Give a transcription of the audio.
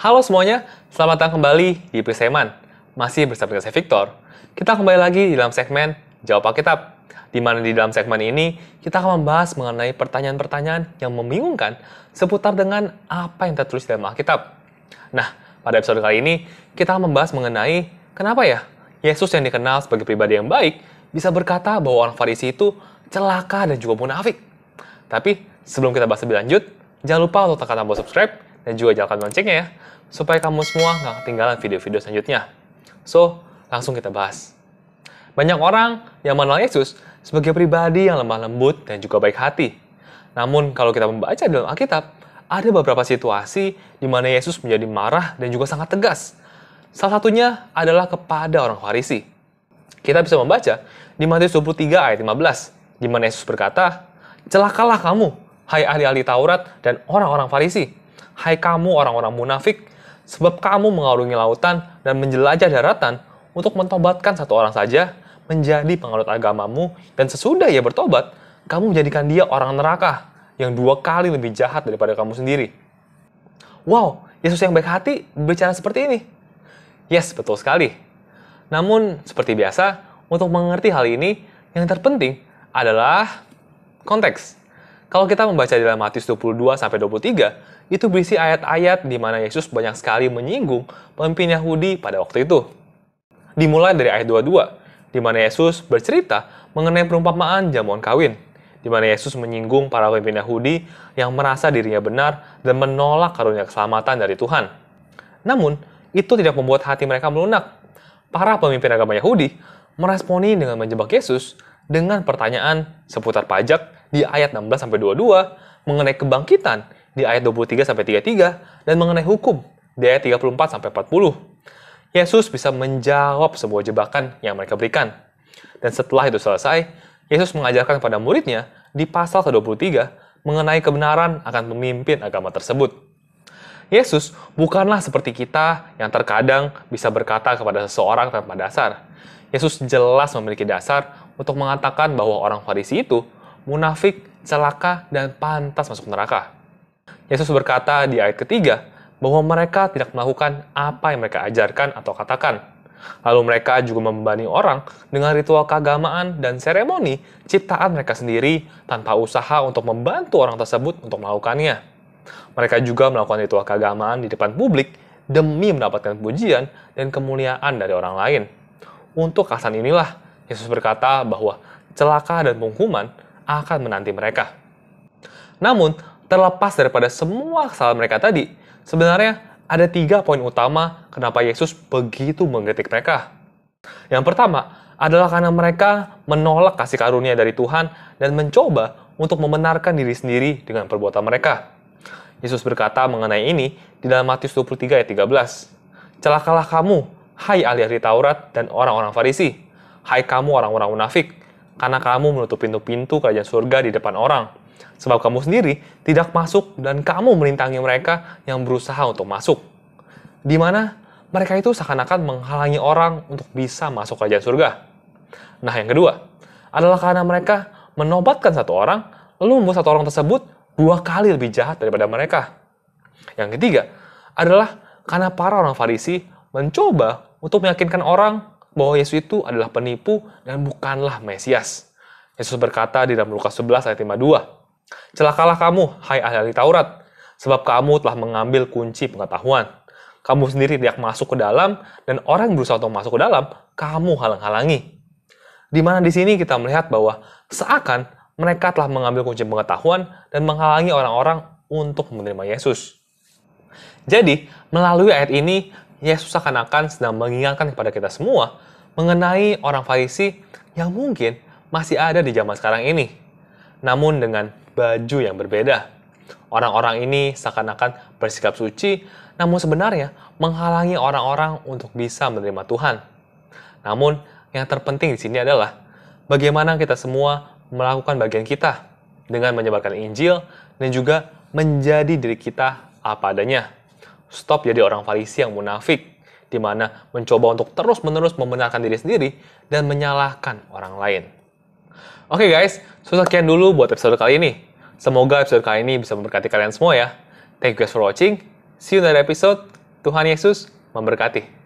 Halo semuanya, selamat datang kembali di Priseman. Masih bersama saya Victor. Kita kembali lagi di dalam segmen Jawab Alkitab. Di mana di dalam segmen ini kita akan membahas mengenai pertanyaan-pertanyaan yang membingungkan seputar dengan apa yang tertulis dalam Alkitab. Nah, pada episode kali ini kita akan membahas mengenai kenapa ya Yesus yang dikenal sebagai pribadi yang baik bisa berkata bahwa orang Farisi itu celaka dan juga munafik. Tapi sebelum kita bahas lebih lanjut, jangan lupa untuk tekan tombol subscribe dan juga nyalakan loncengnya ya, supaya kamu semua nggak ketinggalan video-video selanjutnya. So, langsung kita bahas. Banyak orang yang mengenal Yesus sebagai pribadi yang lemah lembut dan juga baik hati. Namun, kalau kita membaca dalam Alkitab, ada beberapa situasi di mana Yesus menjadi marah dan juga sangat tegas. Salah satunya adalah kepada orang Farisi. Kita bisa membaca di Matius 23 ayat 15, di mana Yesus berkata, Celakalah kamu, hai ahli-ahli Taurat dan orang-orang Farisi, Hai kamu orang-orang munafik, sebab kamu mengarungi lautan dan menjelajah daratan untuk mentobatkan satu orang saja menjadi pengalut agamamu dan sesudah ia bertobat, kamu menjadikan dia orang neraka yang dua kali lebih jahat daripada kamu sendiri. Wow, Yesus yang baik hati berbicara seperti ini. Yes, betul sekali. Namun, seperti biasa, untuk mengerti hal ini, yang terpenting adalah konteks. Kalau kita membaca dalam Matius 22 sampai 23, itu berisi ayat-ayat di mana Yesus banyak sekali menyinggung pemimpin Yahudi pada waktu itu. Dimulai dari ayat 22, di mana Yesus bercerita mengenai perumpamaan jamuan kawin, di mana Yesus menyinggung para pemimpin Yahudi yang merasa dirinya benar dan menolak karunia keselamatan dari Tuhan. Namun, itu tidak membuat hati mereka melunak. Para pemimpin agama Yahudi meresponi dengan menjebak Yesus dengan pertanyaan seputar pajak di ayat 16 sampai 22, mengenai kebangkitan di ayat 23 sampai 33 dan mengenai hukum di ayat 34 sampai 40. Yesus bisa menjawab sebuah jebakan yang mereka berikan. Dan setelah itu selesai, Yesus mengajarkan kepada muridnya di pasal ke-23 mengenai kebenaran akan memimpin agama tersebut. Yesus bukanlah seperti kita yang terkadang bisa berkata kepada seseorang tanpa dasar. Yesus jelas memiliki dasar untuk mengatakan bahwa orang Farisi itu munafik, celaka, dan pantas masuk neraka. Yesus berkata di ayat ketiga bahwa mereka tidak melakukan apa yang mereka ajarkan atau katakan. Lalu mereka juga membebani orang dengan ritual keagamaan dan seremoni ciptaan mereka sendiri tanpa usaha untuk membantu orang tersebut untuk melakukannya. Mereka juga melakukan ritual keagamaan di depan publik demi mendapatkan pujian dan kemuliaan dari orang lain. Untuk alasan inilah, Yesus berkata bahwa celaka dan penghukuman akan menanti mereka. Namun, terlepas daripada semua kesalahan mereka tadi, sebenarnya ada tiga poin utama kenapa Yesus begitu menggetik mereka. Yang pertama adalah karena mereka menolak kasih karunia dari Tuhan dan mencoba untuk membenarkan diri sendiri dengan perbuatan mereka. Yesus berkata mengenai ini di dalam Matius 23 ayat 13. Celakalah kamu, hai ahli-ahli Taurat dan orang-orang Farisi. Hai kamu orang-orang munafik, karena kamu menutup pintu-pintu kerajaan surga di depan orang. Sebab kamu sendiri tidak masuk dan kamu merintangi mereka yang berusaha untuk masuk. Di mana mereka itu seakan-akan menghalangi orang untuk bisa masuk kerajaan surga. Nah yang kedua adalah karena mereka menobatkan satu orang, lalu membuat satu orang tersebut dua kali lebih jahat daripada mereka. Yang ketiga adalah karena para orang Farisi mencoba untuk meyakinkan orang bahwa Yesus itu adalah penipu dan bukanlah Mesias. Yesus berkata di dalam Lukas 11 ayat 52, Celakalah kamu, hai ahli Taurat, sebab kamu telah mengambil kunci pengetahuan. Kamu sendiri tidak masuk ke dalam, dan orang yang berusaha untuk masuk ke dalam, kamu halang-halangi. Di mana di sini kita melihat bahwa seakan mereka telah mengambil kunci pengetahuan dan menghalangi orang-orang untuk menerima Yesus. Jadi, melalui ayat ini, Yesus akan-akan sedang mengingatkan kepada kita semua mengenai orang Farisi yang mungkin masih ada di zaman sekarang ini, namun dengan baju yang berbeda. Orang-orang ini seakan-akan bersikap suci, namun sebenarnya menghalangi orang-orang untuk bisa menerima Tuhan. Namun, yang terpenting di sini adalah bagaimana kita semua melakukan bagian kita dengan menyebarkan Injil dan juga menjadi diri kita apa adanya. Stop jadi orang Farisi yang munafik di mana mencoba untuk terus-menerus membenarkan diri sendiri dan menyalahkan orang lain. Oke okay guys, so sekian dulu buat episode kali ini. Semoga episode kali ini bisa memberkati kalian semua ya. Thank you guys for watching. See you in next episode. Tuhan Yesus memberkati.